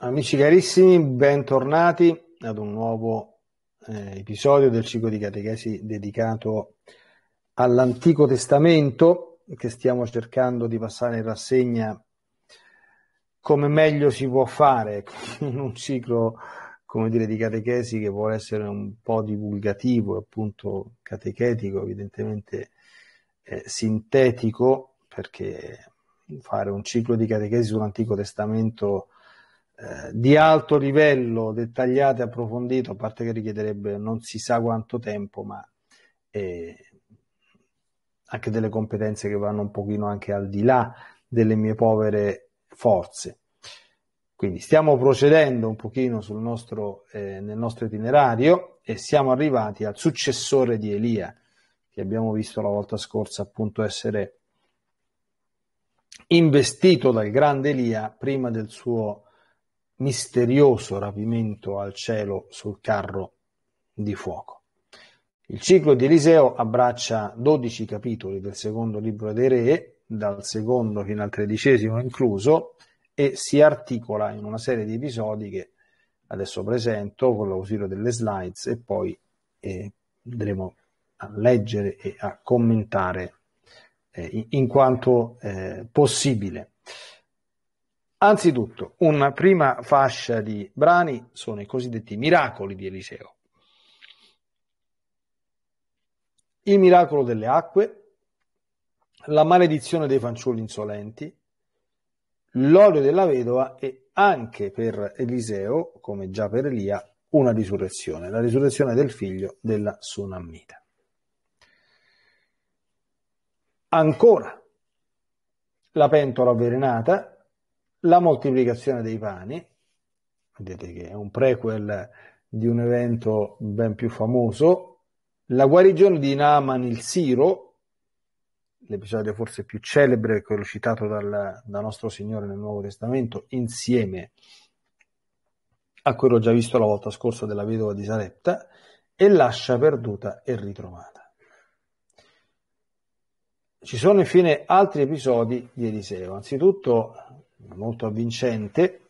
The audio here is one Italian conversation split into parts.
Amici carissimi, bentornati ad un nuovo eh, episodio del ciclo di catechesi dedicato all'Antico Testamento che stiamo cercando di passare in rassegna come meglio si può fare ecco, in un ciclo come dire, di catechesi che vuole essere un po' divulgativo, appunto catechetico, evidentemente eh, sintetico, perché fare un ciclo di catechesi sull'Antico Testamento eh, di alto livello, dettagliato e approfondito, a parte che richiederebbe non si sa quanto tempo, ma eh, anche delle competenze che vanno un pochino anche al di là delle mie povere forze. Quindi stiamo procedendo un pochino nostro, eh, nel nostro itinerario e siamo arrivati al successore di Elia, che abbiamo visto la volta scorsa appunto essere investito dal grande Elia prima del suo misterioso rapimento al cielo sul carro di fuoco. Il ciclo di Eliseo abbraccia 12 capitoli del secondo libro dei re, dal secondo fino al tredicesimo incluso, e si articola in una serie di episodi che adesso presento con l'ausilio delle slides e poi eh, andremo a leggere e a commentare eh, in, quanto eh, possibile. Anzitutto, una prima fascia di brani sono i cosiddetti miracoli di Eliseo. Il miracolo delle acque, la maledizione dei fanciulli insolenti, l'olio della vedova e anche per Eliseo, come già per Elia, una risurrezione, la risurrezione del figlio della Sunammita. Ancora, la pentola avvelenata, la moltiplicazione dei pani, vedete che è un prequel di un evento ben più famoso, la guarigione di Naaman il Siro, l'episodio forse più celebre, quello citato dal, da nostro Signore nel Nuovo Testamento, insieme a quello già visto la volta scorsa della vedova di Sarepta, e lascia perduta e ritrovata. Ci sono infine altri episodi di Eliseo, anzitutto molto avvincente,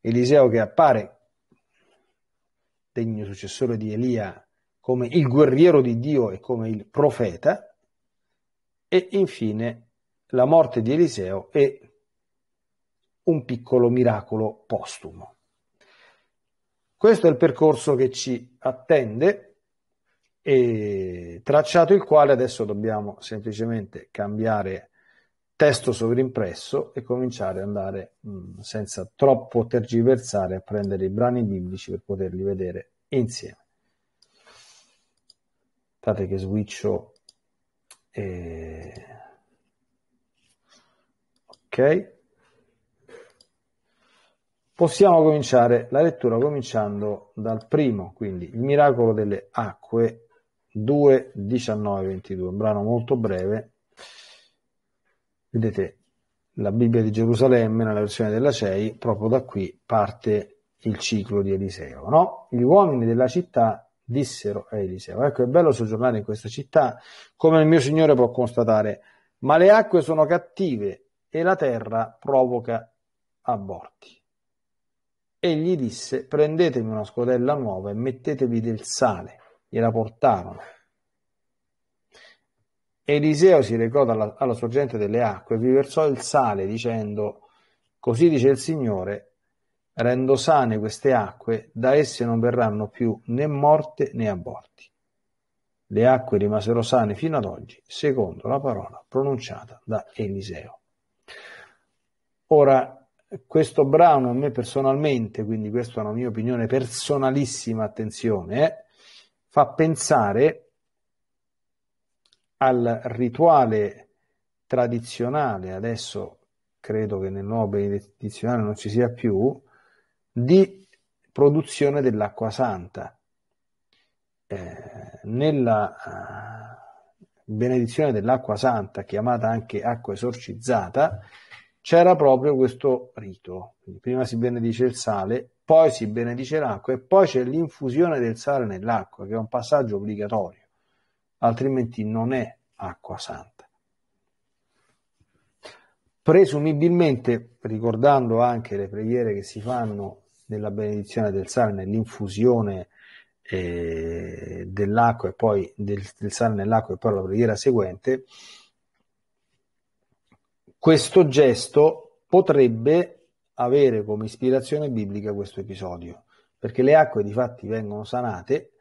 Eliseo che appare degno successore di Elia come il guerriero di Dio e come il profeta, e infine la morte di Eliseo e un piccolo miracolo postumo. Questo è il percorso che ci attende, e tracciato il quale adesso dobbiamo semplicemente cambiare testo sovrimpresso e cominciare ad andare mh, mm, senza troppo tergiversare a prendere i brani biblici per poterli vedere insieme. Aspettate che switcho. E... Ok. Possiamo cominciare la lettura cominciando dal primo, quindi il miracolo delle acque 2, 19, 22, un brano molto breve Vedete, la Bibbia di Gerusalemme, nella versione della CEI, proprio da qui parte il ciclo di Eliseo. No? Gli uomini della città dissero a Eliseo, ecco è bello soggiornare in questa città, come il mio Signore può constatare, ma le acque sono cattive e la terra provoca aborti. E gli disse, prendetemi una scodella nuova e mettetevi del sale. Gliela portarono Eliseo si recò alla, alla sorgente delle acque e vi versò il sale dicendo, così dice il Signore, rendo sane queste acque, da esse non verranno più né morte né aborti. Le acque rimasero sane fino ad oggi, secondo la parola pronunciata da Eliseo. Ora, questo brano a me personalmente, quindi questa è una mia opinione personalissima, attenzione, eh, fa pensare al rituale tradizionale, adesso credo che nel nuovo benedizionale non ci sia più, di produzione dell'acqua santa. Eh, nella eh, benedizione dell'acqua santa, chiamata anche acqua esorcizzata, c'era proprio questo rito. prima si benedice il sale, poi si benedice l'acqua e poi c'è l'infusione del sale nell'acqua, che è un passaggio obbligatorio altrimenti non è acqua santa. Presumibilmente, ricordando anche le preghiere che si fanno nella benedizione del sale, nell'infusione eh, dell'acqua e poi del, del sale nell'acqua e poi la preghiera seguente, questo gesto potrebbe avere come ispirazione biblica questo episodio, perché le acque di fatti vengono sanate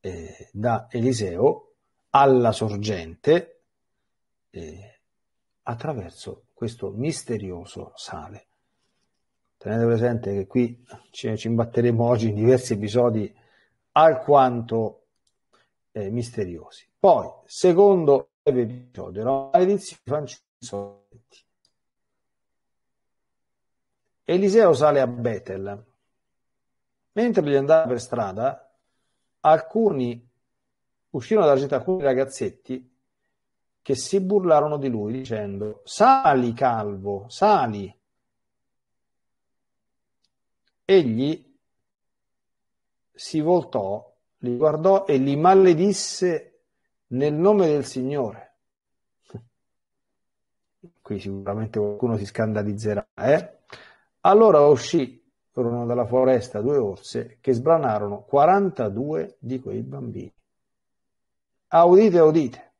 eh, da Eliseo alla sorgente eh, attraverso questo misterioso sale. Tenete presente che qui ci, ci imbatteremo oggi in diversi episodi alquanto eh, misteriosi. Poi, secondo episodio, la maledizione di Francesco. Eliseo sale a Betel. Mentre gli andava per strada, alcuni uscirono dalla città alcuni ragazzetti che si burlarono di lui dicendo sali calvo, sali. Egli si voltò, li guardò e li maledisse nel nome del Signore. Qui sicuramente qualcuno si scandalizzerà. Eh? Allora uscirono dalla foresta due orse che sbranarono 42 di quei bambini udite, udite.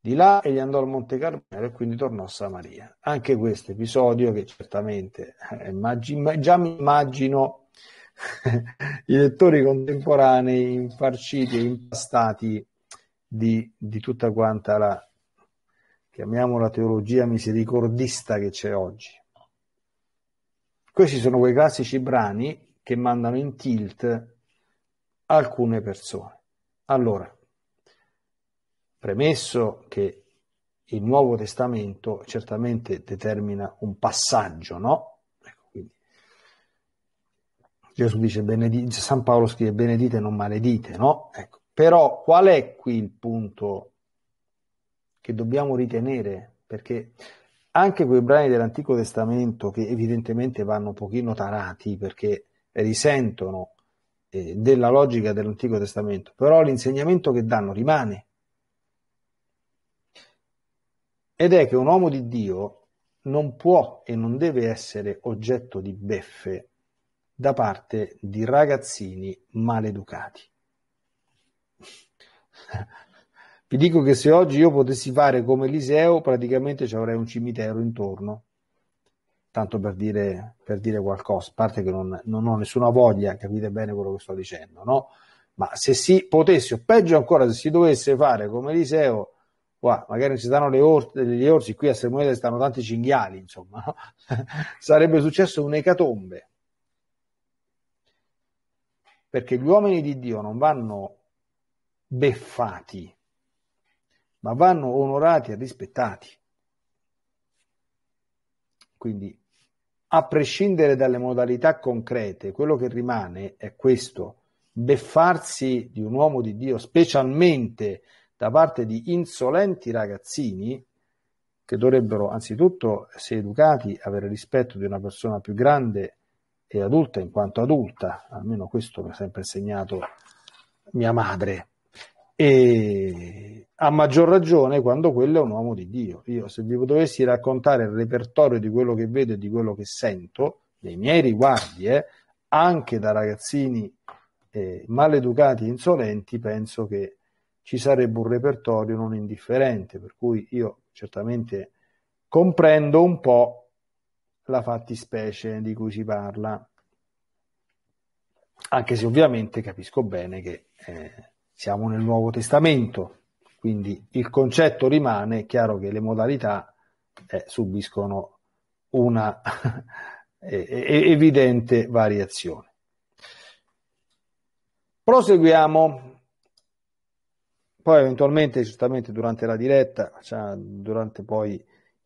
Di là e gli andò al Monte Carmelo e quindi tornò a Samaria. Anche questo episodio che certamente eh, immagino, già mi immagino i lettori contemporanei infarciti e impastati di, di, tutta quanta la, chiamiamola teologia misericordista che c'è oggi. Questi sono quei classici brani che mandano in tilt alcune persone. Allora, premesso che il Nuovo Testamento certamente determina un passaggio, no? Ecco, quindi, Gesù dice, benedite, San Paolo scrive benedite non maledite, no? Ecco, però qual è qui il punto che dobbiamo ritenere? Perché anche quei brani dell'Antico Testamento che evidentemente vanno un pochino tarati perché risentono eh, della logica dell'Antico Testamento, però l'insegnamento che danno rimane Ed è che un uomo di Dio non può e non deve essere oggetto di beffe da parte di ragazzini maleducati. Vi dico che se oggi io potessi fare come Eliseo, praticamente ci avrei un cimitero intorno, tanto per dire, per dire qualcosa, a parte che non, non ho nessuna voglia, capite bene quello che sto dicendo, no? Ma se si potesse, o peggio ancora, se si dovesse fare come Eliseo, Qua, magari ci stanno le or- gli orsi, qui a Sermonese stanno tanti cinghiali, insomma, sarebbe successo un'ecatombe. Perché gli uomini di Dio non vanno beffati, ma vanno onorati e rispettati. Quindi, a prescindere dalle modalità concrete, quello che rimane è questo, beffarsi di un uomo di Dio, specialmente da parte di insolenti ragazzini che dovrebbero anzitutto, se educati, avere rispetto di una persona più grande e adulta in quanto adulta, almeno questo mi ha sempre insegnato mia madre. E a maggior ragione quando quello è un uomo di Dio. Io se vi dovessi raccontare il repertorio di quello che vedo e di quello che sento, nei miei riguardi, eh, anche da ragazzini eh, maleducati e insolenti, penso che ci sarebbe un repertorio non indifferente, per cui io certamente comprendo un po' la fattispecie di cui si parla, anche se ovviamente capisco bene che eh, siamo nel Nuovo Testamento, quindi il concetto rimane, è chiaro che le modalità eh, subiscono una evidente variazione. Proseguiamo poi eventualmente, giustamente, durante la diretta, cioè, durante poi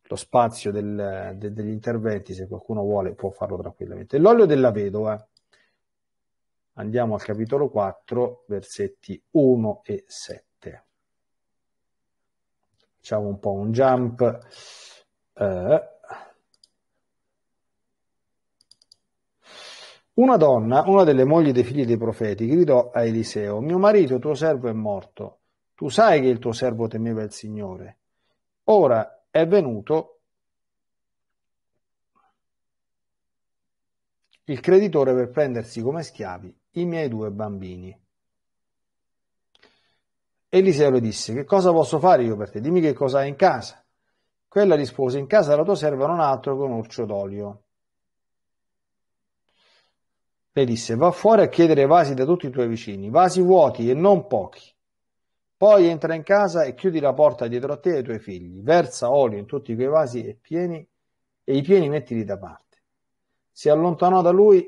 lo spazio del, de, degli interventi, se qualcuno vuole, può farlo tranquillamente. L'olio della vedova. Andiamo al capitolo 4, versetti 1 e 7. Facciamo un po' un jump. Eh. Una donna, una delle mogli dei figli dei profeti, gridò a Eliseo, mio marito, tuo servo, è morto tu sai che il tuo servo temeva il Signore. Ora è venuto il creditore per prendersi come schiavi i miei due bambini. Eliseo le disse, che cosa posso fare io per te? Dimmi che cosa hai in casa. Quella rispose, in casa della tua serva non altro che un orcio d'olio. Le disse, va fuori a chiedere vasi da tutti i tuoi vicini, vasi vuoti e non pochi. Poi entra in casa e chiudi la porta dietro a te e ai tuoi figli, versa olio in tutti quei vasi e, pieni, e i pieni mettili da parte. Si allontanò da lui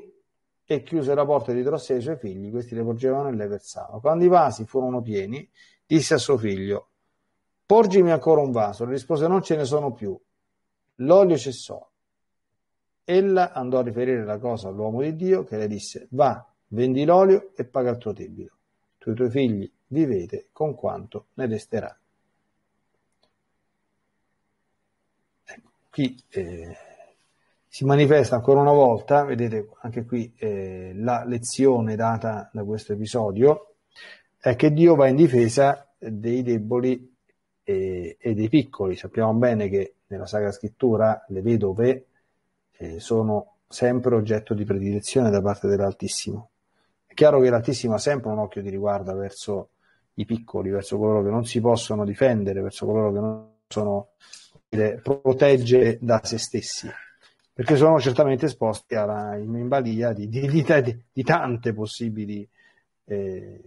e chiuse la porta dietro a sé e ai suoi figli, questi le porgevano e le versavano. Quando i vasi furono pieni, disse a suo figlio, porgimi ancora un vaso, le rispose non ce ne sono più. L'olio cessò. Ella andò a riferire la cosa all'uomo di Dio che le disse, va, vendi l'olio e paga il tuo debito. Tu i tuoi figli vivete con quanto ne resterà. Ecco, qui eh, si manifesta ancora una volta, vedete anche qui eh, la lezione data da questo episodio, è che Dio va in difesa dei deboli e, eh, e dei piccoli. Sappiamo bene che nella Sacra Scrittura le vedove eh, sono sempre oggetto di predilezione da parte dell'Altissimo. È chiaro che l'Altissimo ha sempre un occhio di riguardo verso i piccoli, verso coloro che non si possono difendere, verso coloro che non possono dire, proteggere da se stessi, perché sono certamente esposti alla in balia di, di, di, di, tante possibili eh,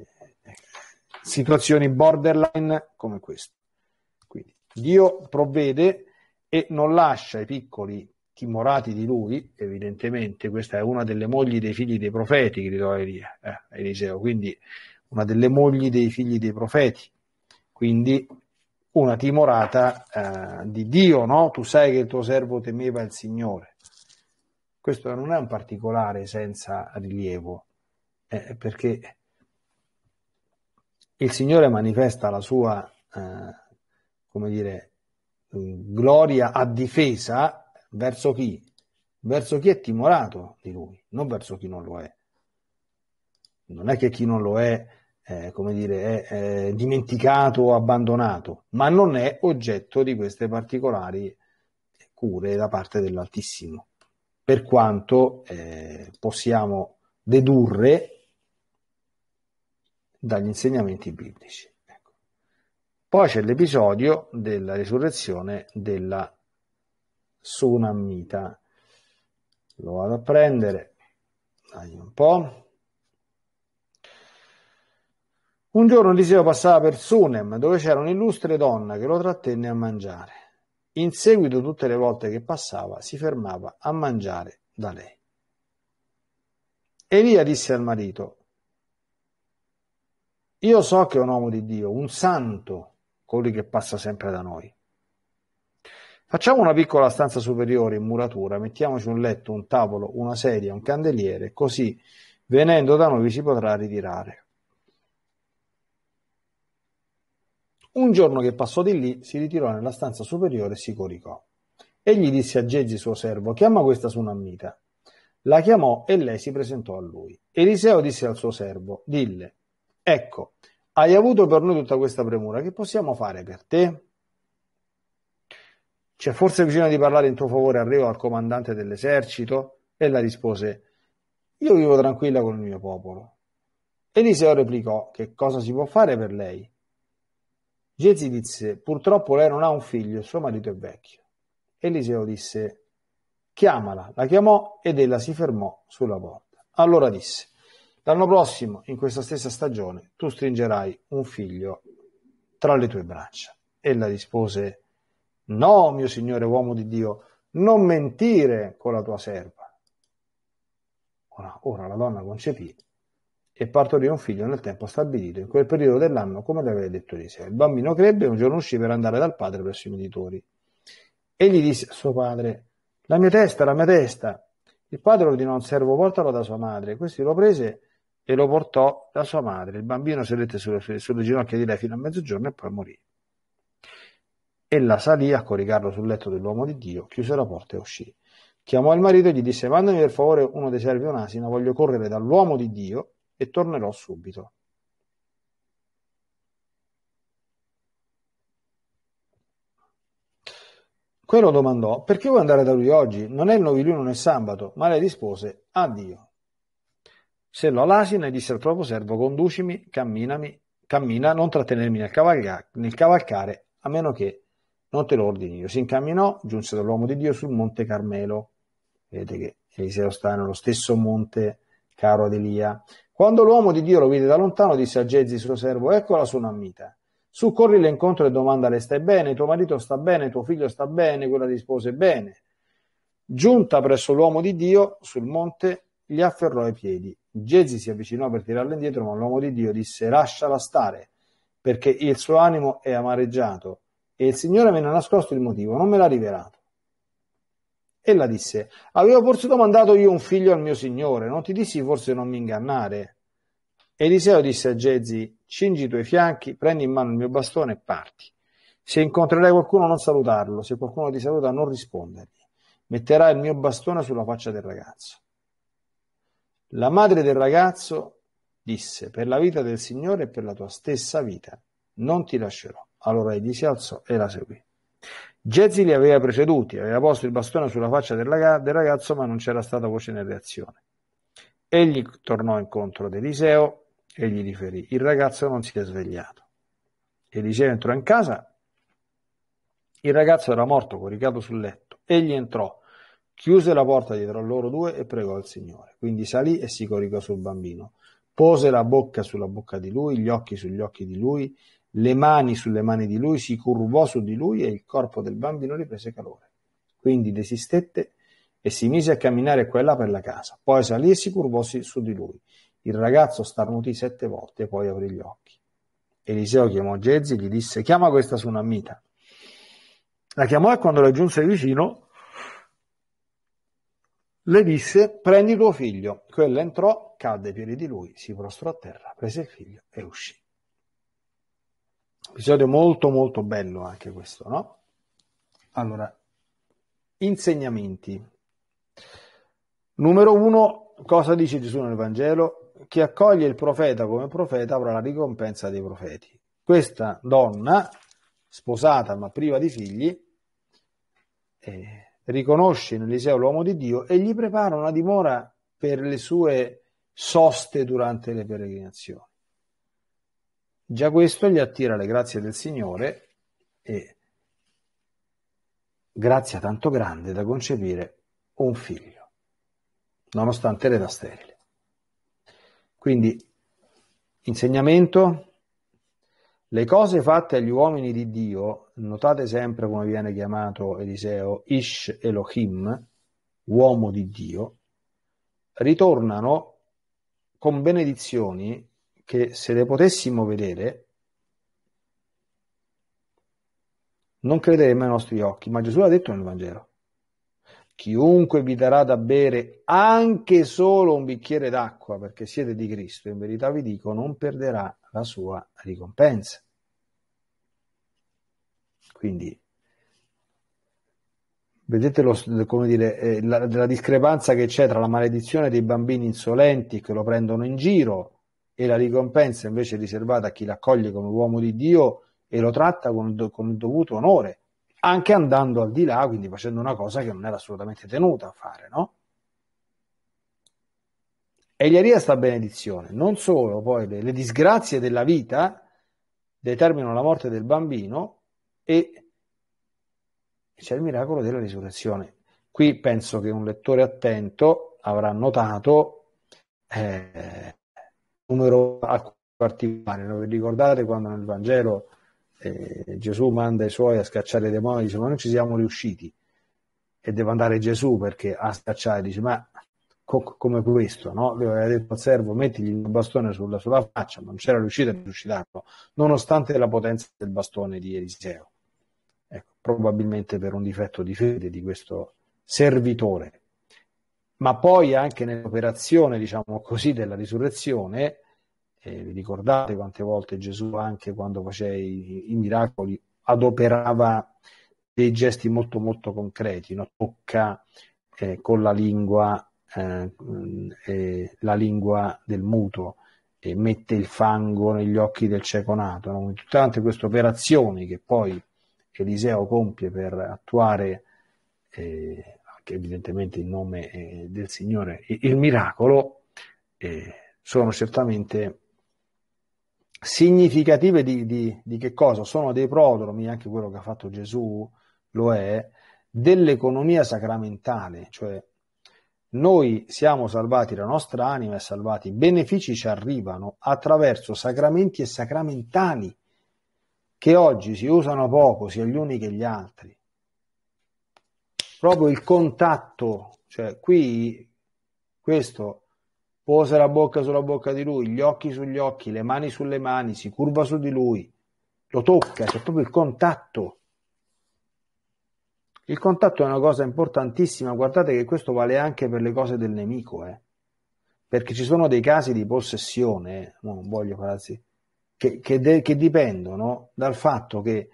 situazioni borderline come questa. Quindi Dio provvede e non lascia i piccoli timorati di lui, evidentemente questa è una delle mogli dei figli dei profeti gridò Elia, eh, Eliseo, quindi una delle mogli dei figli dei profeti, quindi una timorata eh, di Dio, no? Tu sai che il tuo servo temeva il Signore. Questo non è un particolare senza rilievo, eh, perché il Signore manifesta la sua, eh, come dire, gloria a difesa verso chi? Verso chi è timorato di lui, non verso chi non lo è. Non è che chi non lo è eh, come dire, è eh, dimenticato o abbandonato, ma non è oggetto di queste particolari cure da parte dell'Altissimo, per quanto eh, possiamo dedurre dagli insegnamenti biblici. Ecco. Poi c'è l'episodio della risurrezione della Sunammita. Lo vado a prendere, dai un po'. Un giorno Eliseo passava per Sunem, dove c'era un'illustre donna che lo trattenne a mangiare. In seguito, tutte le volte che passava, si fermava a mangiare da lei. Elia disse al marito, io so che è un uomo di Dio, un santo, colui che passa sempre da noi. Facciamo una piccola stanza superiore in muratura, mettiamoci un letto, un tavolo, una sedia, un candeliere, così venendo da noi si potrà ritirare. Un giorno che passò di lì, si ritirò nella stanza superiore e si coricò. Egli disse a Gezi, suo servo, chiama questa sunammita. La chiamò e lei si presentò a lui. Eliseo disse al suo servo, dille, ecco, hai avuto per noi tutta questa premura, che possiamo fare per te? C'è forse bisogno di parlare in tuo favore al re o al comandante dell'esercito? Ella rispose, io vivo tranquilla con il mio popolo. Eliseo replicò, che cosa si può fare per lei? Gezi disse: Purtroppo lei non ha un figlio, suo marito è vecchio. Eliseo disse: Chiamala. La chiamò ed ella si fermò sulla porta. Allora disse: L'anno prossimo, in questa stessa stagione, tu stringerai un figlio tra le tue braccia. Ella rispose: No, mio signore uomo di Dio, non mentire con la tua serva. Ora, ora la donna concepì e partorì un figlio nel tempo stabilito, in quel periodo dell'anno, come le aveva detto di sé. Il bambino crebbe e un giorno uscì per andare dal padre presso i meditori. gli disse a suo padre, la mia testa, la mia testa. Il padre ordinò a un servo, portalo da sua madre. Questi lo prese e lo portò da sua madre. Il bambino sedette sulle, sulle ginocchia di lei fino a mezzogiorno e poi morì. Ella salì a coricarlo sul letto dell'uomo di Dio, chiuse la porta e uscì. Chiamò il marito e gli disse, mandami per favore uno dei servi un asino, voglio correre dall'uomo di Dio e tornerò subito. Quello domandò, perché vuoi andare da lui oggi? Non è il novilunio, non è sabato, ma lei rispose, addio. Sellò l'asina e disse al proprio servo, conducimi, camminami, cammina, non trattenermi nel, cavalga- nel cavalcare, a meno che non te lo ordini io. Si incamminò, giunse dall'uomo di Dio sul monte Carmelo. Vedete che Eliseo sta nello stesso monte caro ad Elia. Quando l'uomo di Dio lo vide da lontano, disse a Gezi suo servo, ecco la Sunammita. Su corri l'incontro e domandale, stai bene? Tuo marito sta bene? Tuo figlio sta bene? Quella rispose, bene? Giunta presso l'uomo di Dio, sul monte, gli afferrò i piedi. Gezi si avvicinò per tirarla indietro, ma l'uomo di Dio disse, lasciala stare, perché il suo animo è amareggiato e il Signore me ne ha nascosto il motivo, non me l'ha rivelato. Ella disse, avevo forse domandato io un figlio al mio signore, non ti dissi forse non mi ingannare? Eliseo disse a Gezi, cingi i tuoi fianchi, prendi in mano il mio bastone e parti. Se incontrerai qualcuno non salutarlo, se qualcuno ti saluta non rispondergli. Metterai il mio bastone sulla faccia del ragazzo. La madre del ragazzo disse, per la vita del Signore e per la tua stessa vita, non ti lascerò. Allora egli si alzò e la seguì. Jezzi li aveva preceduti, aveva posto il bastone sulla faccia del, ragazzo, ma non c'era stata voce né reazione. Egli tornò incontro ad Eliseo e gli riferì: Il ragazzo non si è svegliato. Eliseo entrò in casa, il ragazzo era morto, coricato sul letto. Egli entrò, chiuse la porta dietro a loro due e pregò il Signore. Quindi salì e si coricò sul bambino. Pose la bocca sulla bocca di lui, gli occhi sugli occhi di lui le mani sulle mani di lui, si curvò su di lui e il corpo del bambino riprese calore. Quindi desistette e si mise a camminare quella per la casa. Poi salì e si curvò su di lui. Il ragazzo starnutì sette volte e poi aprì gli occhi. Eliseo chiamò Gezzi e gli disse: Chiama questa tsunamita. La chiamò e quando la giunse vicino le disse: Prendi tuo figlio. Quella entrò, cadde ai piedi di lui, si prostrò a terra, prese il figlio e uscì episodio molto molto bello anche questo, no? Allora, insegnamenti. Numero uno, cosa dice Gesù nel Vangelo? Chi accoglie il profeta come profeta avrà la ricompensa dei profeti. Questa donna, sposata ma priva di figli, eh, riconosce in Eliseo l'uomo di Dio e gli prepara una dimora per le sue soste durante le peregrinazioni. Già questo gli attira le grazie del Signore e grazia tanto grande da concepire un figlio, nonostante l'età sterile. Quindi, insegnamento, le cose fatte agli uomini di Dio, notate sempre come viene chiamato Eliseo, Ish Elohim, uomo di Dio, ritornano con benedizioni che se le potessimo vedere non crederemmo ai nostri occhi, ma Gesù l'ha detto nel Vangelo. Chiunque vi darà da bere anche solo un bicchiere d'acqua perché siete di Cristo, in verità vi dico, non perderà la sua ricompensa. Quindi vedete lo, come dire, eh, la, la discrepanza che c'è tra la maledizione dei bambini insolenti che lo prendono in giro e la ricompensa invece è riservata a chi l'accoglie come uomo di Dio e lo tratta con, do, con dovuto onore, anche andando al di là, quindi facendo una cosa che non era assolutamente tenuta a fare, no? E gli arriva sta benedizione, non solo poi le, le disgrazie della vita determinano la morte del bambino e c'è il miracolo della risurrezione. Qui penso che un lettore attento avrà notato eh, numero particolare. Non vi ricordate quando nel Vangelo eh, Gesù manda i suoi a scacciare i demoni? Dice: Ma noi ci siamo riusciti e deve andare Gesù perché a scacciare. Dice: Ma co- come questo, no? Lui aveva detto al servo: mettigli un bastone sulla, sulla faccia, ma non c'era riuscito a riuscitarlo, nonostante la potenza del bastone di Eliseo. Ecco, probabilmente per un difetto di fede di questo servitore ma poi anche nell'operazione, diciamo così, della risurrezione, eh, vi ricordate quante volte Gesù, anche quando faceva i, i miracoli, adoperava dei gesti molto molto concreti, no? tocca eh, con la lingua, eh, mm, eh la lingua del muto, e mette il fango negli occhi del cieco nato. No? Tutte queste operazioni che poi Eliseo compie per attuare eh, perché evidentemente il nome eh, del Signore, il miracolo, eh, sono certamente significative di, di, di, che cosa? Sono dei prodromi, anche quello che ha fatto Gesù lo è, dell'economia sacramentale, cioè noi siamo salvati, la nostra anima è salvata, i benefici ci arrivano attraverso sacramenti e sacramentali che oggi si usano poco, sia gli uni che gli altri proprio il contatto, cioè qui questo posa la bocca sulla bocca di lui, gli occhi sugli occhi, le mani sulle mani, si curva su di lui, lo tocca, c'è cioè proprio il contatto. Il contatto è una cosa importantissima, guardate che questo vale anche per le cose del nemico, eh. perché ci sono dei casi di possessione, eh. no, non voglio farsi, che, che, de, che dipendono dal fatto che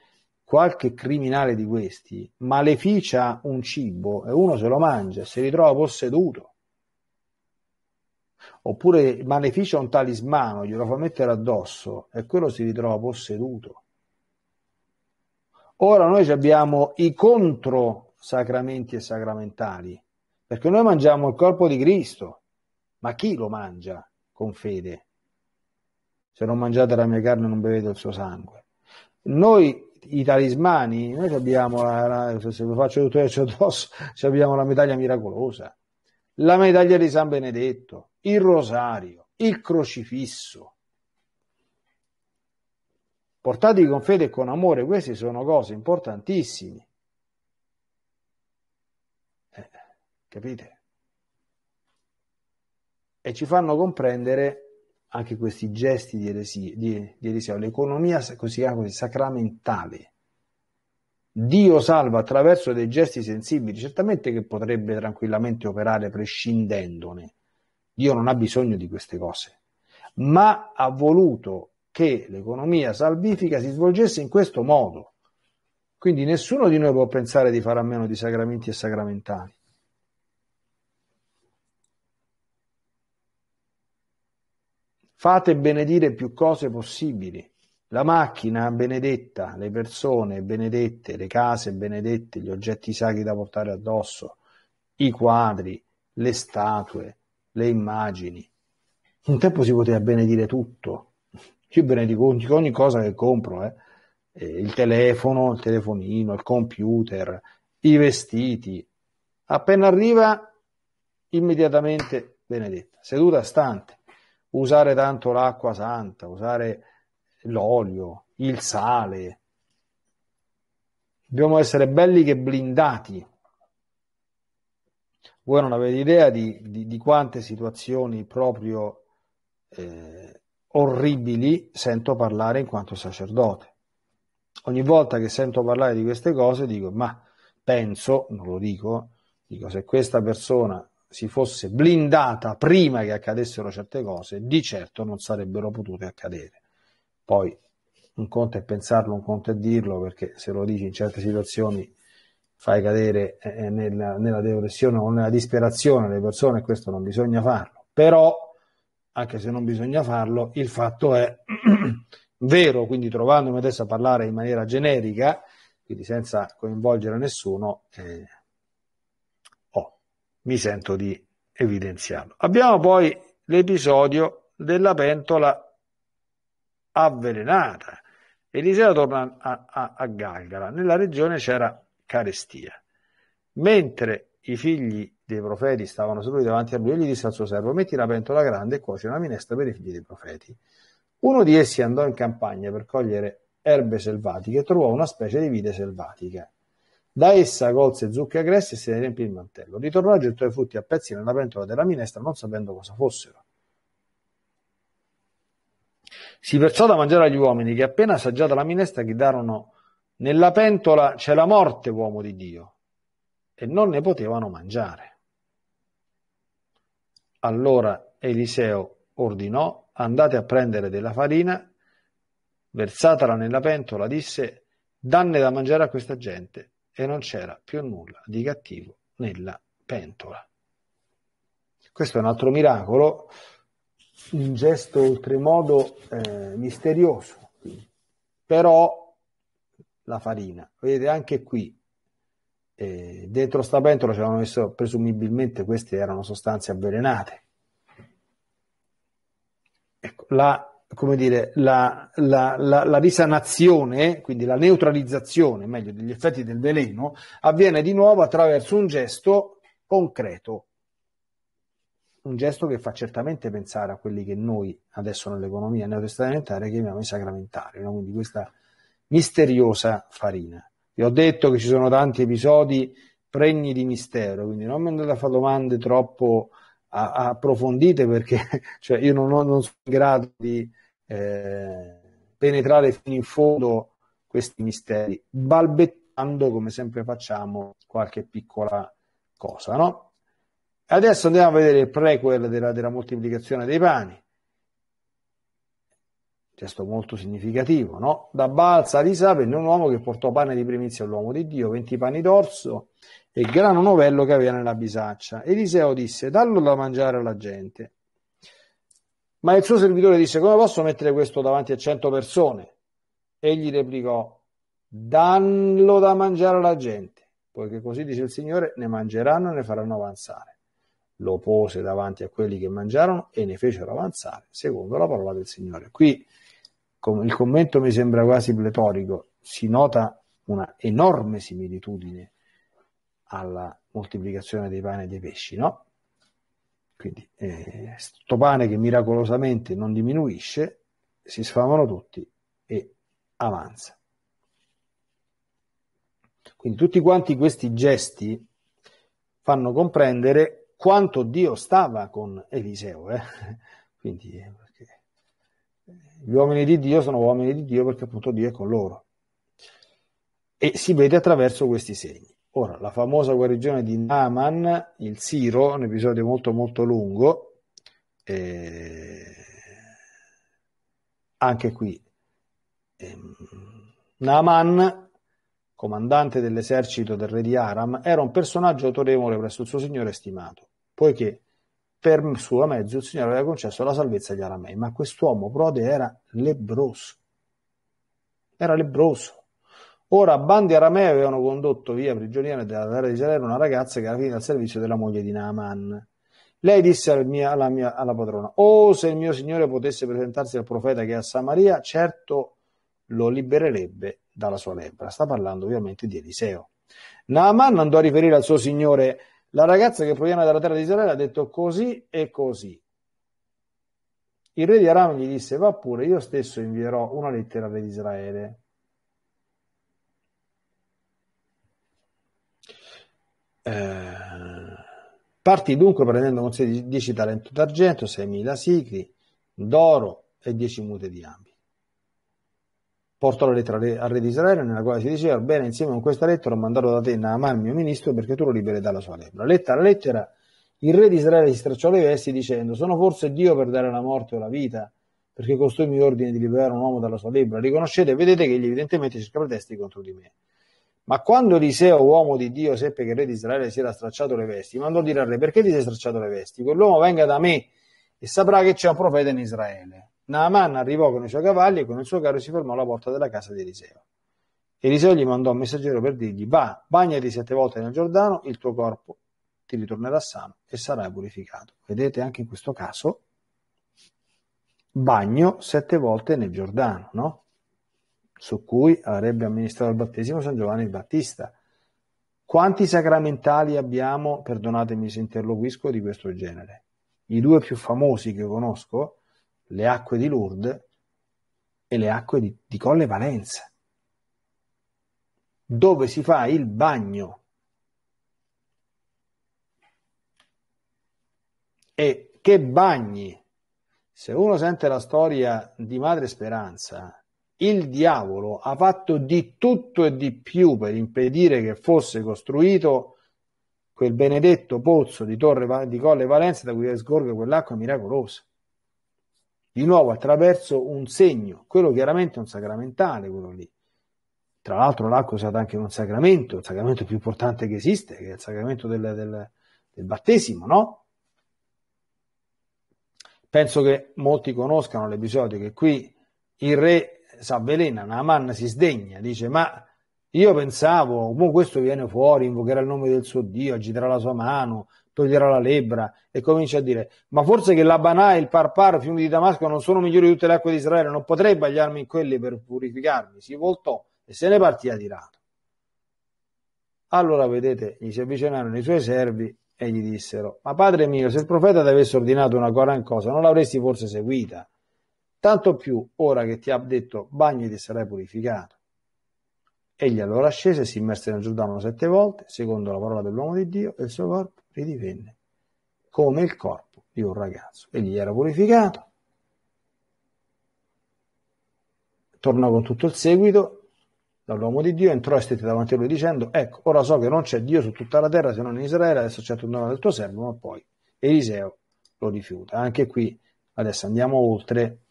qualche criminale di questi maleficia un cibo e uno se lo mangia e si ritrova posseduto. Oppure maleficia un talismano, glielo fa mettere addosso e quello si ritrova posseduto. Ora noi abbiamo i contro sacramenti e sacramentali, perché noi mangiamo il corpo di Cristo, ma chi lo mangia con fede? Se non mangiate la mia carne non bevete il suo sangue. Noi i talismani, noi abbiamo, la, se lo faccio tutto io addosso, abbiamo la medaglia miracolosa, la medaglia di San Benedetto, il rosario, il crocifisso. Portati con fede e con amore, queste sono cose importantissime. Eh, capite? E ci fanno comprendere anche questi gesti di, eresia, di, di eresia. L'economia così chiama sacramentale. Dio salva attraverso dei gesti sensibili, certamente che potrebbe tranquillamente operare prescindendone. Dio non ha bisogno di queste cose, ma ha voluto che l'economia salvifica si svolgesse in questo modo. Quindi nessuno di noi può pensare di fare a meno di sacramenti e sacramentali. Fate benedire più cose possibili. La macchina benedetta, le persone benedette, le case benedette, gli oggetti sacri da portare addosso, i quadri, le statue, le immagini. Un tempo si poteva benedire tutto. Io benedico ogni cosa che compro, eh. il telefono, il telefonino, il computer, i vestiti. Appena arriva, immediatamente benedetta, seduta stante usare tanto l'acqua santa, usare l'olio, il sale. Dobbiamo essere belli che blindati. Voi non avete idea di, di, di quante situazioni proprio eh, orribili sento parlare in quanto sacerdote. Ogni volta che sento parlare di queste cose dico, ma penso, non lo dico, dico se questa persona si fosse blindata prima che accadessero certe cose, di certo non sarebbero potute accadere. Poi un conto è pensarlo, un conto è dirlo, perché se lo dici in certe situazioni fai cadere eh, eh nella, nella, depressione o nella disperazione le persone, questo non bisogna farlo. Però, anche se non bisogna farlo, il fatto è vero, quindi trovandomi adesso a parlare in maniera generica, quindi senza coinvolgere nessuno, eh, mi sento di evidenziarlo. Abbiamo poi l'episodio della pentola avvelenata. Eliseo torna a, a, a Galgala, nella regione c'era carestia. Mentre i figli dei profeti stavano seduti davanti a lui gli disse al suo servo metti la pentola grande e cuoci una minestra per i figli dei profeti. Uno di essi andò in campagna per cogliere erbe selvatiche e trovò una specie di vite selvatica da essa colse zucche agresse e se ne riempì il mantello. Ritornò e gettò i frutti a pezzi nella pentola della minestra, non sapendo cosa fossero. Si versò da mangiare agli uomini, che appena assaggiata la minestra gridarono nella pentola c'è la morte, uomo di Dio, e non ne potevano mangiare. Allora Eliseo ordinò, andate a prendere della farina, versatela nella pentola, disse, danne da mangiare a questa gente, e non c'era più nulla di cattivo nella pentola. Questo è un altro miracolo, un gesto oltremodo eh, misterioso, però la farina, vedete anche qui, eh, dentro sta pentola c'erano messo presumibilmente queste erano sostanze avvelenate. Ecco, la come dire, la, la, la, la, risanazione, quindi la neutralizzazione, meglio, degli effetti del veleno, avviene di nuovo attraverso un gesto concreto, un gesto che fa certamente pensare a quelli che noi adesso nell'economia neotestamentare chiamiamo i sacramentari, no? quindi questa misteriosa farina. Vi ho detto che ci sono tanti episodi pregni di mistero, quindi non mi andate a fare domande troppo a, a approfondite perché cioè, io non, ho, non, sono in grado di eh, penetrare fino in fondo questi misteri, balbettando come sempre facciamo qualche piccola cosa, no? Adesso andiamo a vedere il prequel della, della moltiplicazione dei pani testo molto significativo, no? Da balsa di Sape, un uomo che portò pane di primizia all'uomo di Dio, 20 pani d'orso e il grano novello che aveva nella bisaccia. Eliseo disse: Dallo da mangiare alla gente. Ma il suo servitore disse: Come posso mettere questo davanti a cento persone? Egli replicò: Danlo da mangiare alla gente, poiché così dice il Signore: ne mangeranno e ne faranno avanzare. Lo pose davanti a quelli che mangiarono e ne fecero avanzare, secondo la parola del Signore. Qui il commento mi sembra quasi pletorico, si nota una enorme similitudine alla moltiplicazione dei pane e dei pesci, no? Quindi eh, pane che miracolosamente non diminuisce, si sfamano tutti e avanza. Quindi tutti quanti questi gesti fanno comprendere quanto Dio stava con Eliseo. Eh? Quindi, eh, eh, gli uomini di Dio sono uomini di Dio perché appunto Dio è con loro. E si vede attraverso questi segni. Ora, la famosa guarigione di Naaman, il Siro, un episodio molto molto lungo, eh, anche qui. Eh, Naaman, comandante dell'esercito del re di Aram, era un personaggio autorevole presso il suo signore stimato, poiché per suo mezzo il Signore aveva concesso la salvezza agli aramei, ma quest'uomo prode era lebroso. Era lebroso. Ora bandi aramei avevano condotto via prigioniera dalla terra di Israele una ragazza che era finita al servizio della moglie di Naaman. Lei disse al mia, alla, mia, alla padrona, oh se il mio signore potesse presentarsi al profeta che è a Samaria, certo lo libererebbe dalla sua lepre. Sta parlando ovviamente di Eliseo. Naaman andò a riferire al suo signore, la ragazza che proviene dalla terra di Israele ha detto così e così. Il re di Aram gli disse, va pure, io stesso invierò una lettera al re di Israele Eh, partì dunque prendendo con sé 10 talento d'argento, 6.000 sicli, d'oro e 10 mute di ambi. Portò la lettera al re di Israele nella quale si diceva, bene, insieme con questa lettera ho mandato da te Naaman, mio ministro, perché tu lo liberi dalla sua lebbra. Letta la lettera, il re di Israele si stracciò le vesti dicendo, sono forse Dio per dare la morte o la vita, perché costui mi ordine di liberare un uomo dalla sua lebbra. Riconoscete, vedete che egli evidentemente cerca pretesti contro di me. Ma quando Eliseo, uomo di Dio, seppe che il re di Israele si era stracciato le vesti, mandò a dire al re: Perché ti sei stracciato le vesti? Quell'uomo venga da me e saprà che c'è un profeta in Israele. Naaman arrivò con i suoi cavalli e con il suo carro si fermò alla porta della casa di Eliseo. Eliseo gli mandò un messaggero per dirgli: Va, bagnati sette volte nel Giordano, il tuo corpo ti ritornerà sano e sarai purificato. Vedete anche in questo caso, bagno sette volte nel Giordano, no? su cui avrebbe amministrato il battesimo San Giovanni il Battista. Quanti sacramentali abbiamo, perdonatemi se interloquisco, di questo genere? I due più famosi che conosco, le acque di Lourdes e le acque di, di Colle Valenza, dove si fa il bagno. E che bagni! Se uno sente la storia di Madre Speranza, il diavolo ha fatto di tutto e di più per impedire che fosse costruito quel benedetto pozzo di, Torre, di Colle Valenza da cui sgorga quell'acqua miracolosa. Di nuovo attraverso un segno, quello chiaramente è un sacramentale, quello lì. Tra l'altro l'acqua è stata anche un sacramento, il sacramento più importante che esiste, che è il sacramento del, del, del battesimo, no? Penso che molti conoscano l'episodio che qui il re si avvelena, Naaman si sdegna, dice ma io pensavo, boh, questo viene fuori, invocherà il nome del suo Dio, agiterà la sua mano, toglierà la lebra e comincia a dire ma forse che la Banà e il Parpar, fiumi di Damasco, non sono migliori di tutte le acque di Israele, non potrei bagliarmi in quelle per purificarmi. Si voltò e se ne partì a tirato. Allora vedete, gli si avvicinarono i suoi servi e gli dissero ma padre mio, se il profeta ti avesse ordinato una gran cosa, non l'avresti forse seguita? tanto più ora che ti ha detto bagni ti sarai purificato. Egli allora scese e si immerse nel Giordano sette volte, secondo la parola dell'uomo di Dio, e il suo corpo ridivenne come il corpo di un ragazzo. Egli era purificato, tornò con tutto il seguito dall'uomo di Dio, entrò e stette davanti a lui dicendo, ecco, ora so che non c'è Dio su tutta la terra se non in Israele, adesso c'è il nome del tuo servo, ma poi Eliseo lo rifiuta. Anche qui, adesso andiamo oltre,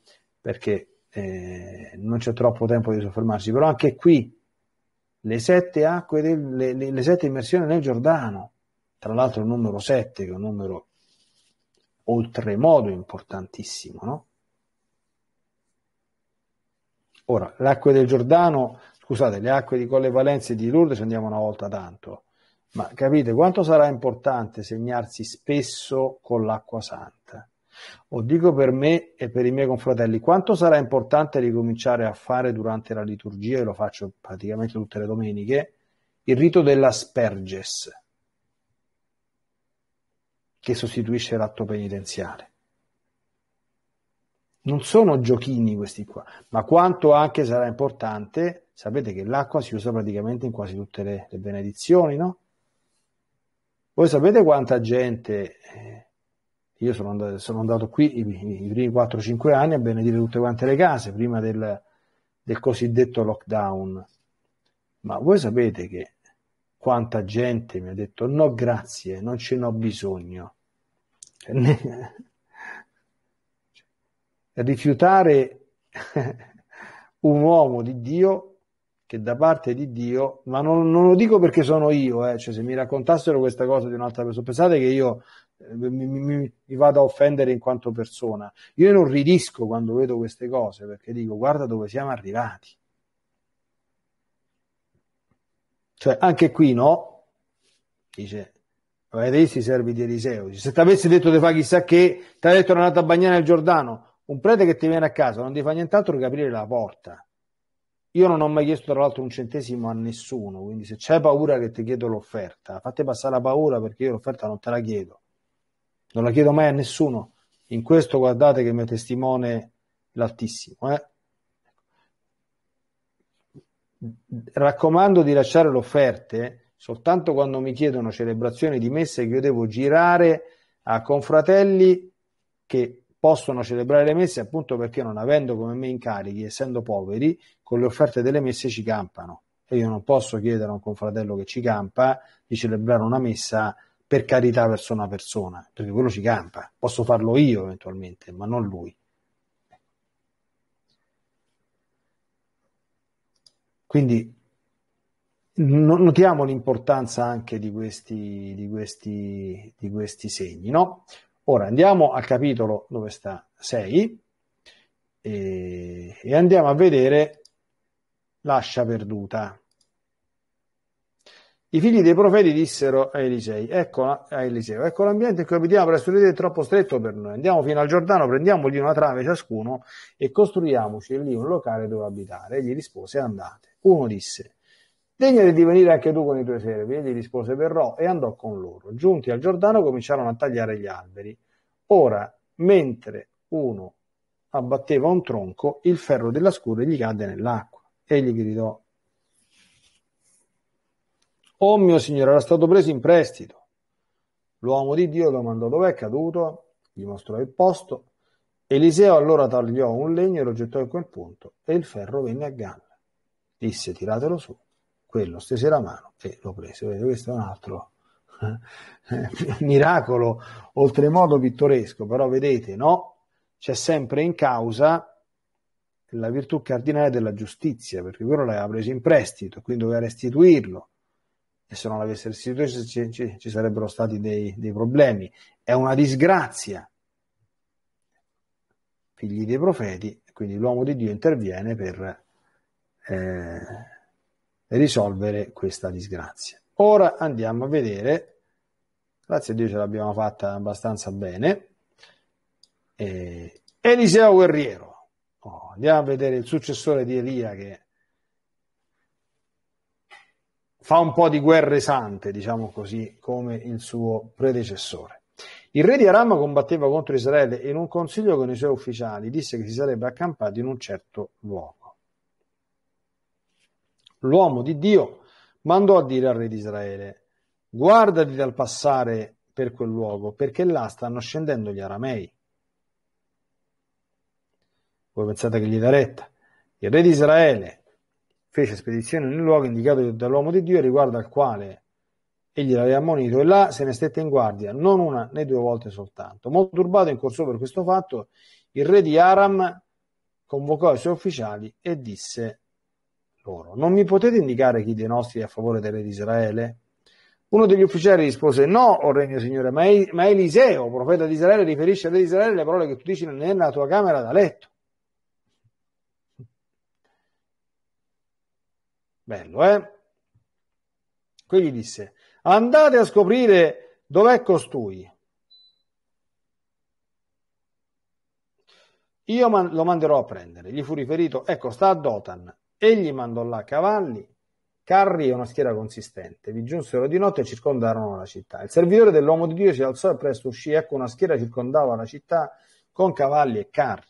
perché eh, non c'è troppo tempo di soffermarsi, però anche qui le sette acque, del, le, le, le sette immersioni nel Giordano, tra l'altro il numero 7 che è un numero oltremodo importantissimo, no? Ora, le acque del Giordano, scusate, le acque di Colle Valenze e di Lourdes andiamo una volta tanto, ma capite quanto sarà importante segnarsi spesso con l'acqua santa? O dico per me e per i miei confratelli, quanto sarà importante ricominciare a fare durante la liturgia, e lo faccio praticamente tutte le domeniche, il rito dell'asperges, che sostituisce l'atto penitenziale. Non sono giochini questi qua, ma quanto anche sarà importante, sapete che l'acqua si usa praticamente in quasi tutte le, le benedizioni, no? Voi sapete quanta gente eh, io sono andato, sono andato qui i, i primi 4-5 anni a benedire tutte quante le case prima del, del cosiddetto lockdown. Ma voi sapete che quanta gente mi ha detto no grazie, non ce n'ho bisogno. Cioè, rifiutare un uomo di Dio che da parte di Dio, ma non, non lo dico perché sono io, eh, cioè se mi raccontassero questa cosa di un'altra persona, pensate che io eh, mi, mi, mi, vado a offendere in quanto persona. Io non ridisco quando vedo queste cose perché dico guarda dove siamo arrivati. Cioè, anche qui no, dice, avete visto i servi di Eliseo? Dice, se ti avessi detto di fare chissà che, ti ha detto non andata a bagnare il Giordano, un prete che ti viene a casa non ti fa nient'altro che aprire la porta. Io non ho mai chiesto tra l'altro un centesimo a nessuno, quindi se c'è paura che ti chiedo l'offerta, fate passare la paura perché io l'offerta non te la chiedo non la chiedo mai a nessuno. In questo guardate che il mio testimone l'altissimo. Eh? Raccomando di lasciare le offerte soltanto quando mi chiedono celebrazioni di messe che io devo girare a confratelli che possono celebrare le messe appunto perché non avendo come me incarichi, essendo poveri, con le offerte delle messe ci campano. E io non posso chiedere a un confratello che ci campa di celebrare una messa per carità verso una persona, perché quello ci campa. Posso farlo io eventualmente, ma non lui. Quindi notiamo l'importanza anche di questi, di questi, di questi segni. No? Ora andiamo al capitolo dove sta 6 e, e andiamo a vedere l'ascia perduta. I figli dei profeti dissero a Elisei, ecco, a Eliseo, ecco l'ambiente in cui abitiamo per studiare è troppo stretto per noi, andiamo fino al Giordano, prendiamogli una trave ciascuno e costruiamoci lì un locale dove abitare. E gli rispose, andate. Uno disse, degnati di venire anche tu con i tuoi servi. e gli rispose, verrò e andò con loro. Giunti al Giordano cominciarono a tagliare gli alberi. Ora, mentre uno abbatteva un tronco, il ferro della scure gli cadde nell'acqua. Egli gridò Oh mio Signore, era stato preso in prestito. L'uomo di Dio domandò è caduto, gli mostrò il posto. Eliseo allora tagliò un legno e lo gettò in quel punto e il ferro venne a galla. Disse tiratelo su. Quello stese la mano e lo prese. Vedete, questo è un altro eh, miracolo oltremodo pittoresco, però vedete, no? C'è sempre in causa la virtù cardinale della giustizia, perché quello l'aveva preso in prestito, quindi doveva restituirlo e se non avesse restituito ci, ci, ci sarebbero stati dei, dei problemi. È una disgrazia. Figli dei profeti, quindi l'uomo di Dio interviene per eh, risolvere questa disgrazia. Ora andiamo a vedere, grazie a Dio ce l'abbiamo fatta abbastanza bene, eh, Eliseo Guerriero. Oh, andiamo a vedere il successore di Elia che fa un po' di guerre sante, diciamo così, come il suo predecessore. Il re di Aram combatteva contro Israele e in un consiglio con i suoi ufficiali disse che si sarebbe accampato in un certo luogo. L'uomo di Dio mandò a dire al re di Israele, guardati dal passare per quel luogo, perché là stanno scendendo gli aramei. Voi pensate che gli dà retta? Il re di Israele fece spedizione nel luogo indicato dall'uomo di Dio riguardo al quale egli l'aveva ammonito e là se ne stette in guardia, non una né due volte soltanto. Molto turbato in corso per questo fatto, il re di Aram convocò i suoi ufficiali e disse loro, non mi potete indicare chi dei nostri è a favore del re di Israele? Uno degli ufficiali rispose, no, o oh mio signore, ma, Eliseo, profeta di Israele, riferisce al re di Israele le parole che tu dici nella tua camera da letto. Bello, eh? Qui gli disse, andate a scoprire dov'è costui. Io man- lo manderò a prendere. Gli fu riferito, ecco, sta a Dotan. Egli mandò là cavalli, carri e una schiera consistente. Vi giunsero di notte e circondarono la città. Il servitore dell'uomo di Dio si alzò e presto uscì. Ecco, una schiera circondava la città con cavalli e carri.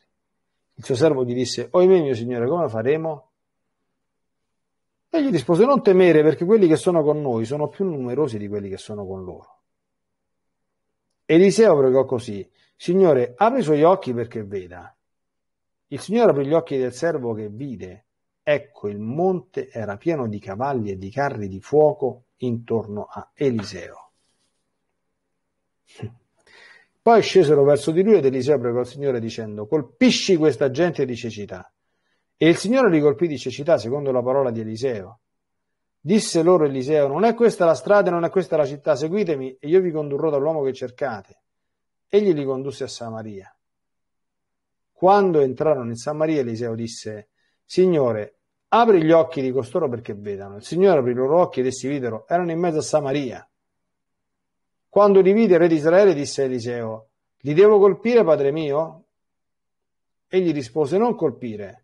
Il suo servo gli disse, oimè mio signore, come faremo? E gli rispose non temere perché quelli che sono con noi sono più numerosi di quelli che sono con loro. Eliseo pregò così, Signore, apri i suoi occhi perché veda. Il Signore aprì gli occhi del servo che vide. Ecco, il monte era pieno di cavalli e di carri di fuoco intorno a Eliseo. Poi scesero verso di lui ed Eliseo pregò il Signore dicendo, colpisci questa gente di cecità. E il Signore li colpì di cecità, secondo la parola di Eliseo. Disse loro Eliseo, non è questa la strada, non è questa la città, seguitemi e io vi condurrò dall'uomo che cercate. Egli li condusse a Samaria. Quando entrarono in Samaria, Eliseo disse, Signore, apri gli occhi di costoro perché vedano. Il Signore aprì i loro occhi ed essi videro, erano in mezzo a Samaria. Quando li vide il re di Israele, disse a Eliseo, li devo colpire, padre mio? Egli rispose, non colpire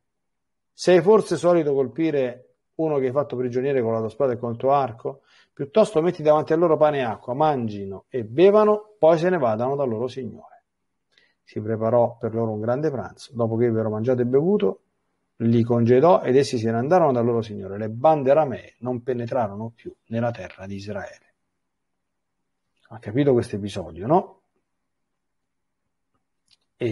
sei forse solito colpire uno che hai fatto prigioniere con la tua spada e con il tuo arco? Piuttosto metti davanti a loro pane e acqua, mangino e bevano, poi se ne vadano dal loro signore. Si preparò per loro un grande pranzo. Dopo che ebbero mangiato e bevuto, li congedò ed essi se ne andarono dal loro signore. Le bande aramee non penetrarono più nella terra di Israele. Ha capito questo episodio, no? E...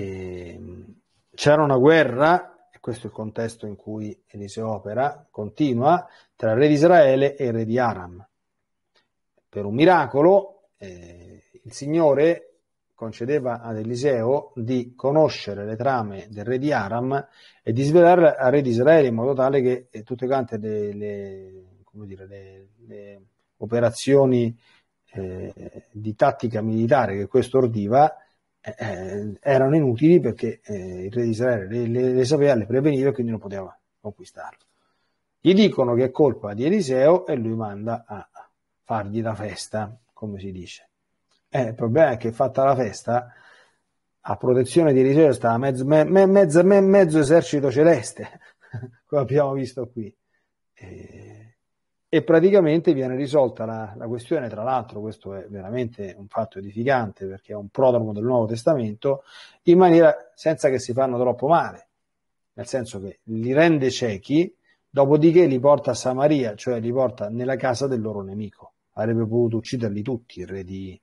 Ehm, c'era una guerra questo È il contesto in cui Eliseo opera, continua, tra il re di Israele e il re di Aram. Per un miracolo eh, il Signore concedeva ad Eliseo di conoscere le trame del re di Aram e di svelarle al re di Israele in modo tale che eh, tutte quante le, le, dire, le, le operazioni eh, di tattica militare che questo ordiva eh, eh, erano inutili perché eh, il re di Israele le, le, le sapeva, le preveniva e quindi non poteva conquistarlo. Gli dicono che è colpa di Eliseo e lui manda a fargli la festa, come si dice. Eh, il problema è che fatta la festa, a protezione di Eliseo stava mezzo, me, me, mezzo, me, mezzo esercito celeste, come abbiamo visto qui. E eh, e praticamente viene risolta la, la, questione, tra l'altro questo è veramente un fatto edificante perché è un prodromo del Nuovo Testamento, in maniera senza che si fanno troppo male, nel senso che li rende ciechi, dopodiché li porta a Samaria, cioè li porta nella casa del loro nemico. Avrebbe potuto ucciderli tutti il re di,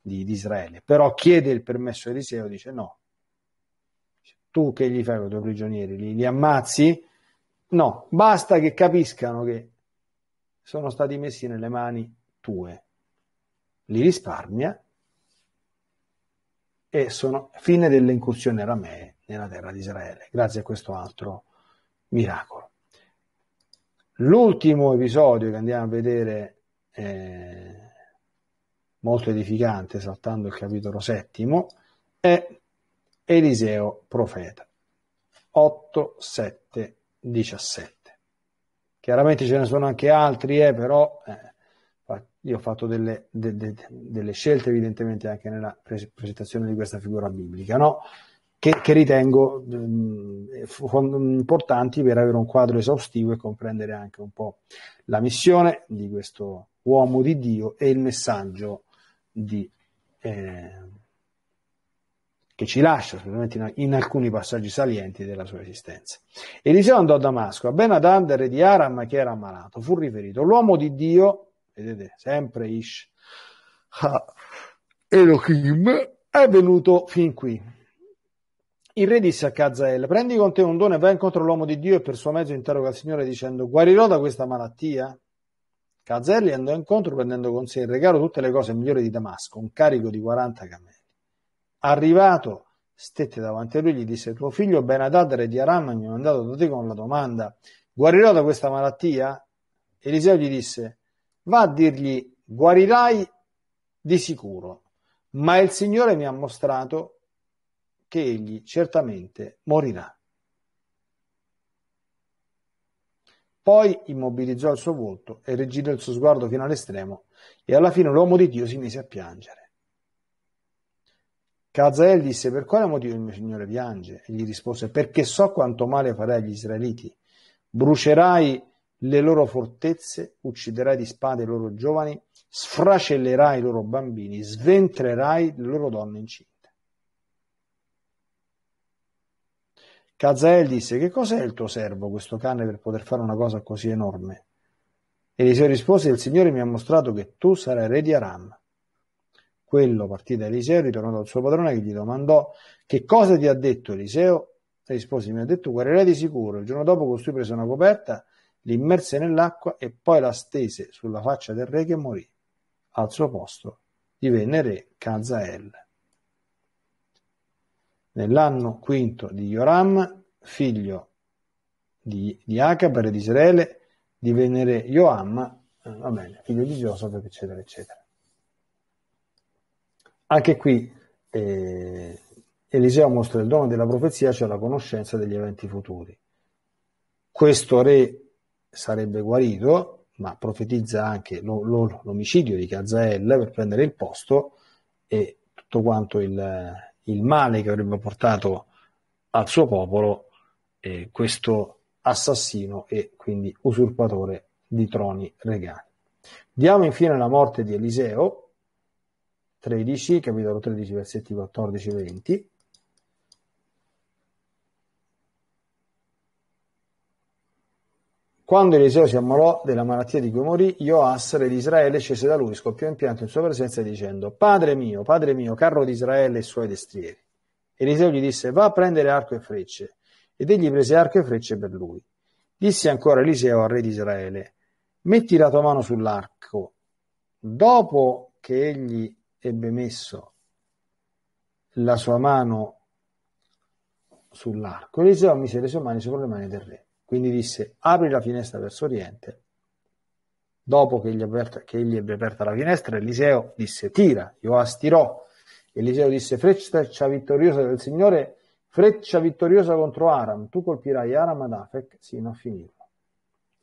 di, di Israele, però chiede il permesso a Eliseo, dice no, tu che gli fai con i tuoi prigionieri, li, li ammazzi? No, basta che capiscano che sono stati messi nelle mani tue. Li risparmia e sono fine delle incursioni aramee nella terra di Israele, grazie a questo altro miracolo. L'ultimo episodio che andiamo a vedere, eh, molto edificante, saltando il capitolo settimo, è Eliseo profeta, 8, 7, 17. Chiaramente ce ne sono anche altri, eh, però eh, io ho fatto delle, de, de, delle, scelte evidentemente anche nella presentazione di questa figura biblica, no? che, che, ritengo mh, mm, importanti per avere un quadro esaustivo e comprendere anche un po' la missione di questo uomo di Dio e il messaggio di, eh, che ci lascia, in, in, alcuni passaggi salienti della sua esistenza. Eliseo andò a Damasco, a Benadad, re di Aram, che era ammalato. Fu riferito l'uomo di Dio, vedete, sempre Ish, ha, Elohim, è venuto fin qui. Il re disse a Cazael, prendi con te un dono e vai incontro all'uomo di Dio e per suo mezzo interroga il Signore dicendo, guarirò da questa malattia? gli andò incontro prendendo con sé il regalo tutte le cose migliori di Damasco, un carico di 40 cammelli. Arrivato, stette davanti a lui e gli disse: Tuo figlio Benadad, re di Aram, mi ha mandato da te con la domanda: Guarirò da questa malattia? Eliseo gli disse: Va a dirgli: Guarirai di sicuro. Ma il Signore mi ha mostrato che egli certamente morirà. Poi immobilizzò il suo volto e reggì il suo sguardo fino all'estremo, e alla fine l'uomo di Dio si mise a piangere. Cazzael disse, per quale motivo il mio Signore piange? E gli rispose, perché so quanto male farai agli israeliti. Brucerai le loro fortezze, ucciderai di spada i loro giovani, sfracellerai i loro bambini, sventrerai le loro donne incinte. Cazzael disse, che cos'è il tuo servo, questo cane, per poter fare una cosa così enorme? E Eliseo rispose, il Signore mi ha mostrato che tu sarai re di Aram quello partì da Eliseo e ritornò dal suo padrone che gli domandò che cosa ti ha detto Eliseo? E rispose mi ha detto guarirai di sicuro. Il giorno dopo costui prese una coperta, l'immerse nell'acqua e poi la stese sulla faccia del re che morì. Al suo posto divenne re Cazael. Nell'anno quinto di Joram, figlio di, di re di Israele, divenne re Joam, eh, va bene, figlio di Giosafat, eccetera, eccetera. Anche qui eh, Eliseo mostra il dono della profezia, cioè la conoscenza degli eventi futuri. Questo re sarebbe guarito, ma profetizza anche lo, lo, l'omicidio di Cazael per prendere il posto e tutto quanto il, il male che avrebbe portato al suo popolo eh, questo assassino e quindi usurpatore di troni regali. Diamo infine la morte di Eliseo, 13, capitolo 13, versetti 14 e 20. Quando Eliseo si ammalò della malattia di cui morì, re di Israele scese da lui, scoppiò in pianto in sua presenza dicendo, Padre mio, padre mio, carro di Israele e suoi destrieri. Eliseo gli disse, va a prendere arco e frecce. Ed egli prese arco e frecce per lui. Disse ancora Eliseo al re di Israele, metti la tua mano sull'arco. Dopo che egli ebbe messo la sua mano sull'arco, Eliseo mise le sue mani sopra le mani del re. Quindi disse, apri la finestra verso oriente. Dopo che, aperta, che egli, ebbe aperta la finestra, Eliseo disse, tira, io astirò. Eliseo disse, freccia vittoriosa del Signore, freccia vittoriosa contro Aram, tu colpirai Aram ad Afek sino a finirlo.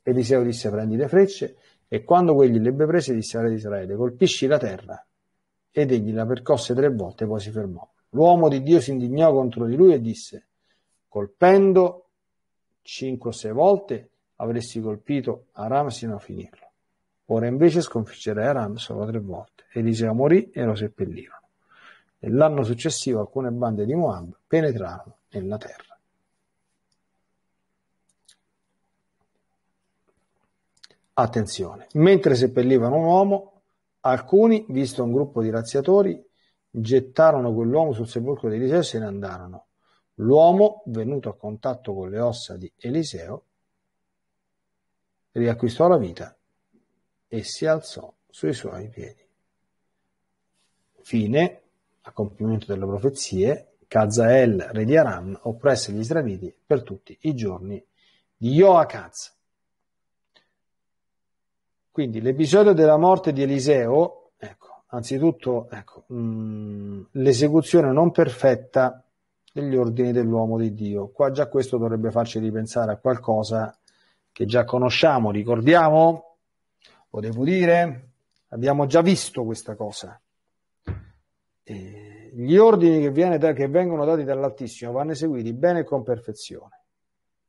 Eliseo disse, prendi le frecce, e quando quegli le ebbe prese, disse al re di Israele, colpisci la terra ed egli la percosse tre volte e poi si fermò. L'uomo di Dio si indignò contro di lui e disse, colpendo cinque o sei volte avresti colpito Aram sino a finirlo. Ora invece sconfiggerai Aram solo tre volte. Eliseo morì e lo seppellirono. Nell'anno successivo alcune bande di Moab penetrarono nella terra. Attenzione, mentre seppellivano un uomo, Alcuni, visto un gruppo di razziatori, gettarono quell'uomo sul sepolcro di Eliseo e se ne andarono. L'uomo, venuto a contatto con le ossa di Eliseo, riacquistò la vita e si alzò sui suoi piedi. Fine, a compimento delle profezie, Cazael, re di Aram, oppresse gli Israeliti per tutti i giorni di Joacaz. Quindi l'episodio della morte di Eliseo, ecco, anzitutto ecco, mh, mm, l'esecuzione non perfetta degli ordini dell'uomo di Dio. Qua già questo dovrebbe farci ripensare a qualcosa che già conosciamo, ricordiamo, o devo dire, abbiamo già visto questa cosa. E gli ordini che, da, che vengono dati dall'Altissimo vanno eseguiti bene e con perfezione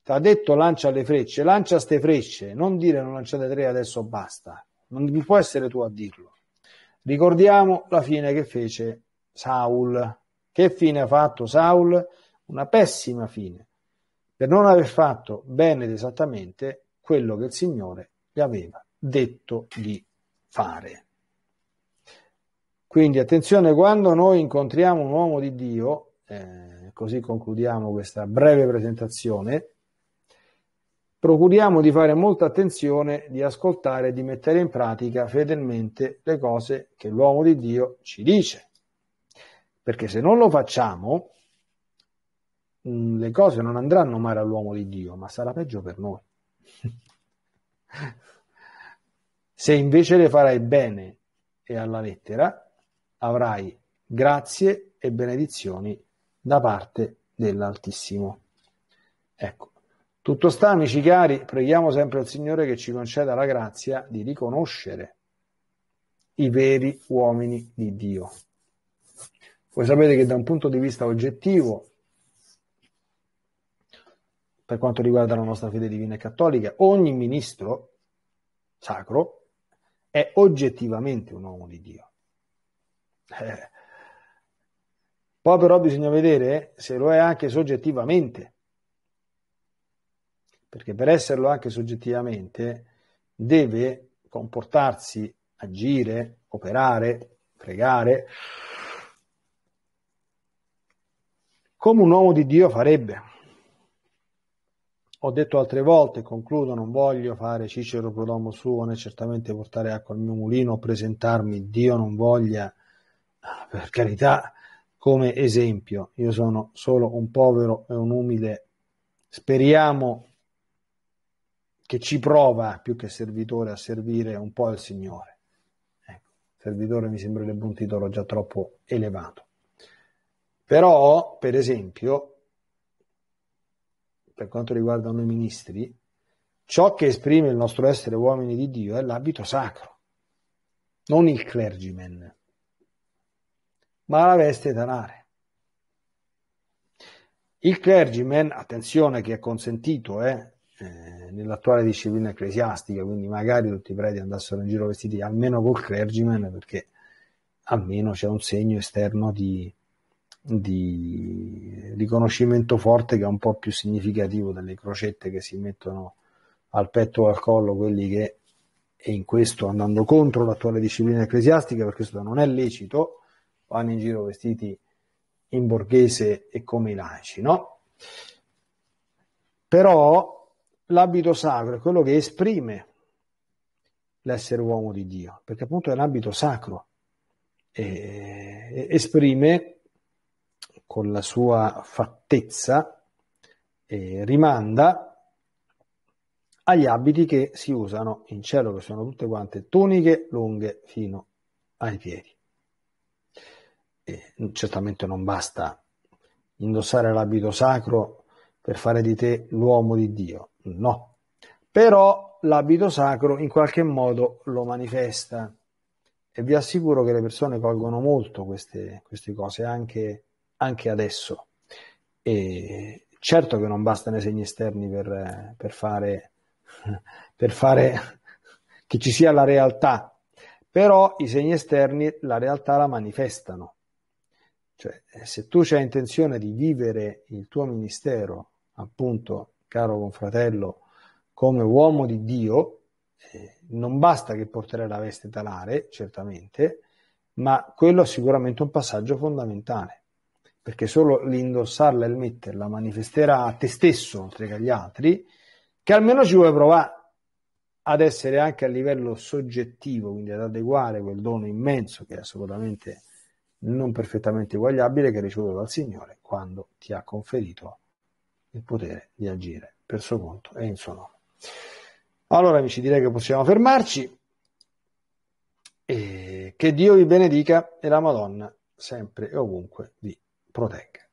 ti ha detto lancia le frecce, lancia ste frecce, non dire non lanciate tre adesso basta, non può essere tu a dirlo. Ricordiamo la fine che fece Saul. Che fine ha fatto Saul? Una pessima fine, per non aver fatto bene ed esattamente quello che il Signore gli aveva detto di fare. Quindi attenzione, quando noi incontriamo un uomo di Dio, eh, così concludiamo questa breve presentazione, Procuriamo di fare molta attenzione, di ascoltare e di mettere in pratica fedelmente le cose che l'uomo di Dio ci dice. Perché se non lo facciamo, mm, le cose non andranno male all'uomo di Dio, ma sarà peggio per noi. se invece le farai bene e alla lettera, avrai grazie e benedizioni da parte dell'Altissimo. Ecco, tutto sta, amici cari, preghiamo sempre al Signore che ci conceda la grazia di riconoscere i veri uomini di Dio. Voi sapete che da un punto di vista oggettivo, per quanto riguarda la nostra fede divina e cattolica, ogni ministro sacro è oggettivamente un uomo di Dio. Eh. Poi però bisogna vedere se lo è anche soggettivamente perché per esserlo anche soggettivamente deve comportarsi, agire, operare, pregare come un uomo di Dio farebbe. Ho detto altre volte, concludo, non voglio fare Cicero Prodomo suo, né certamente portare acqua al mio mulino, presentarmi, Dio non voglia, per carità, come esempio. Io sono solo un povero e un umile, speriamo che ci prova più che servitore a servire un po' il Signore. Ecco, servitore mi sembrerebbe un titolo già troppo elevato. Però, per esempio, per quanto riguarda noi ministri, ciò che esprime il nostro essere uomini di Dio è l'abito sacro, non il clergyman, ma la veste danare. Il clergyman, attenzione che è consentito, eh, eh, nell'attuale disciplina ecclesiastica, quindi magari tutti i preti andassero in giro vestiti almeno col clergyman perché almeno c'è un segno esterno di, di riconoscimento forte che è un po' più significativo delle crocette che si mettono al petto o al collo quelli che e in questo andando contro l'attuale disciplina ecclesiastica perché questo non è lecito vanno in giro vestiti in borghese e come i laici no? però l'abito sacro è quello che esprime l'essere uomo di Dio, perché appunto è un abito sacro, e esprime con la sua fattezza, rimanda agli abiti che si usano in cielo, che sono tutte quante tuniche lunghe fino ai piedi. E certamente non basta indossare l'abito sacro per fare di te l'uomo di Dio, no. Però l'abito sacro in qualche modo lo manifesta e vi assicuro che le persone colgono molto queste, queste cose anche, anche adesso. E certo che non bastano i segni esterni per, per fare, per fare che ci sia la realtà, però i segni esterni la realtà la manifestano. Cioè, se tu hai intenzione di vivere il tuo ministero appunto, caro confratello, come uomo di Dio, eh, non basta che porterai la veste talare, certamente, ma quello è sicuramente un passaggio fondamentale, perché solo l'indossarla e il metterla manifesterà a te stesso, oltre che agli altri, che almeno ci vuoi provare ad essere anche a livello soggettivo, quindi ad adeguare quel dono immenso che è assolutamente non perfettamente eguagliabile che hai ricevuto dal Signore quando ti ha conferito il potere di agire per suo conto e in suo nome. Allora amici direi che possiamo fermarci. E che Dio vi benedica e la Madonna sempre e ovunque vi protegga.